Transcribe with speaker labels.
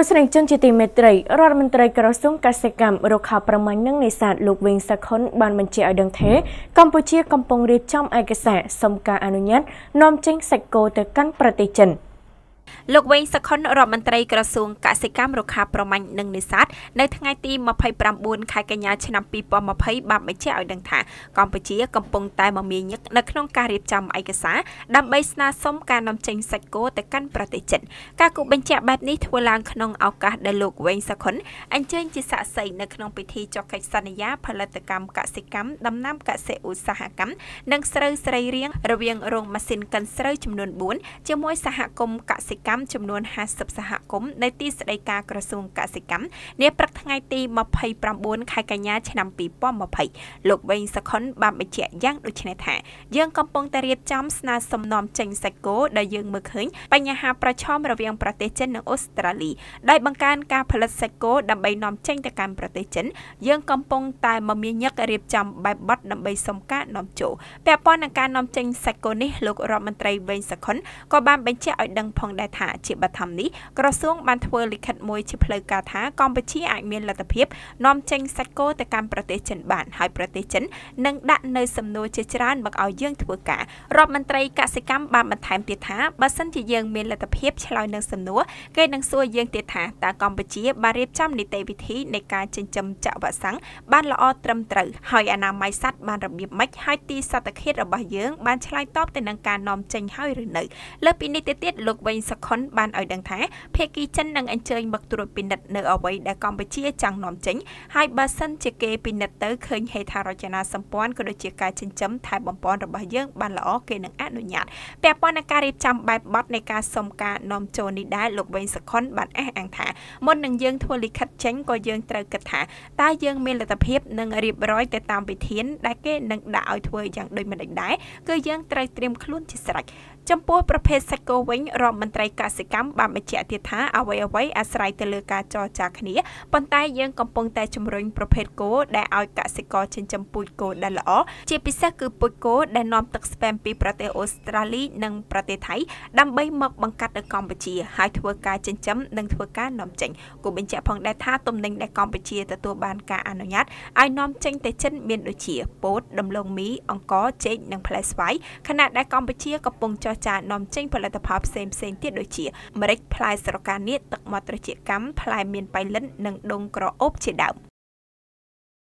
Speaker 1: ទស្សនិកជនជាទីមេត្រីរដ្ឋមន្ត្រីក្រសួងកសិកម្មរុក្ខាប្រមាញ់និងនេសាទលោកវិញសខុនបានបញ្ជាក់ឲ្យដឹងថាកម្ពុជា កំពុងរៀបចំឯកសារសុំការអនុញ្ញាតនាំចេញសាច់គោទៅកាន់ប្រទេសចិន។លោកវែងសខុនរដ្ឋមន្ត្រីក្រសួងកសិកម្មរុក្ខាប្រមាញ់និងនេសាទនៅថ្ងៃទី29ខែកញ្ញាឆ្នាំ2020បានបញ្ជាក់ឲ្យដឹងថាកម្ពុជាកំពុងតែមមាញឹកនៅក្នុងការរៀបចំឯកសារដើម្បីស្នើសុំការនាំចេញសាច់គោទៅកាន់ប្រទេសចិនការគូបញ្ជាក់បែបនេះធ្វើឡើងក្នុងឱកាសដែលលោកវែងសខុនអញ្ជើញជាសាក្សីនៅក្នុងពិធីចុះកិច្ចសន្យា ផលិតកម្មកសិកម្មដំណាំកសិឧស្សាហកម្មនិងស្រូវស្រីរៀងរវាងរោងម៉ាស៊ីនកិនស្រូវចំនួន4ជាមួយសហគមន៍កសិកម្មចំនួន50សហគមន៍នៅទីស្តីការក្រសួងកសិកម្មនាព្រឹកថ្ងៃទី29ខែកញ្ញាឆ្នាំ2020លោកវែងសខុនបានបញ្ជាក់យ៉ាងដូចនេះថាយើងកំពុងតែរៀបចំស្នើសំណុំចេញសាច់គោដែលយើងមើលឃើញបញ្ហាប្រឈមរវាងប្រទេសចិននិងអូស្ត្រាលីដោយបង្កើនការផលិតសាច់គោដើម្បីនាំចេញទៅកាន់ប្រទេសចិន យើងកំពុងតែមមាញឹករៀបចំបែបបត់ដើម្បីសុំការនាំចូលពាក់ព័ន្ធនឹងការនាំចេញសាច់គោនេះលោករដ្ឋមន្ត្រីវែងសខុនក៏បានបញ្ជាក់ឲ្យដឹងផងដែរថាជាបឋមនេះក្រសួងបានធ្វើលិខិតមួយជាផ្លូវការថាកម្ពុជាអាចមានលទ្ធភាពនាំចេញសាច់គោទៅកាន់ប្រទេសចិនបានហើយប្រទេសចិននឹងដាក់នៅសំណួរជាច្រើនមកឲ្យយើងធ្វើការរដ្ឋមន្ត្រីកសិកម្មបានបន្ថែមទៀតថាបើសិនជាយើងមានលទ្ធភាពឆ្លើយនឹងសំណួរគេនឹងសួរយើងទៀតថាតើកម្ពុជាបានរៀបចំនីតិវិធីនៃការចិញ្ចឹមចាក់វ៉ាក់សាំងបានល្អត្រឹមត្រូវហើយអនាម័យសត្វបានរបៀបម៉េចហើយទីសត្វខេតរបស់យើងបានឆ្លើយតបទៅនឹងការនាំចេញហើយឬនៅលើពីនេះទៅទៀតលោកវិញសុខុនបានឲ្យដឹងថាភេកីចិននឹងអញ្ជើញមកត្រួតពិនិត្យនៅអ្វីដែលកម្ពុជាចង់នាំចេញហើយបើសិនជាគេពិនិត្យទៅឃើញហេដ្ឋារចនាសម្ព័ន្ធក៏ដូចជាការចិញ្ចឹមថែបំពានរបស់យើងបានល្អគេនឹងអនុញ្ញាតពាក់ព័ន្ធនឹងការរៀបចំបែបបទនៃការសុំការនាំចូលនេះដែរលោកវែងសុខុនបានអះអាងថាមុននឹងយើងធ្វើលិខិតចេញក៏យើងត្រូវគិតថាតើយើងមានលទ្ធភាពនឹងរៀបរយទៅតាមវិធាន ដែលគេនឹងដាក់ឲ្យធ្វើយ៉ាងដូចម្តេចដែរគឺយើងត្រូវត្រៀមខ្លួនជាស្រេចចំពោះប្រភេទសាច់គោវិញរដ្ឋមន្ត្រីត្រីកសិកម្មបានបញ្ជាក់ទៀតថាអ្វីអ្វីអាស្រ័យទៅលើការចរចាគ្នាប៉ុន្តែយើងកំពុងតែជំរុញប្រភេទគោដែលឲ្យកសិករចិញ្ចឹមពូជគោដែលល្អជាពិសេសគឺពូជគោដែលនាំទឹកស្ប៉ែមពីប្រទេសអូស្ត្រាលី និងប្រទេសថៃ ដើម្បីមកបង្កាត់នៅកម្ពុជាហើយធ្វើការចិញ្ចឹមនិងធ្វើការនាំចេញគូបញ្ជាក់ផងដែរថាទំនិញដែលកម្ពុជាទទួលបានការអនុញ្ញាតឲ្យនាំចេញទៅចិនមានដូចជាពោតដំឡូងមីអង្ករចេកនិងផ្លែស្វាយខណៈដែលកម្ពុជាកំពុងចរចានាំចេញផលិតផលផ្សេងៗទៀតទៀតដូចជាម្រេចផ្លែស្រកានាគទឹកមាត់ត្រចៀកកម្មផ្លែមានប៉ៃលិននិងដូងក្រអូបជាដើម។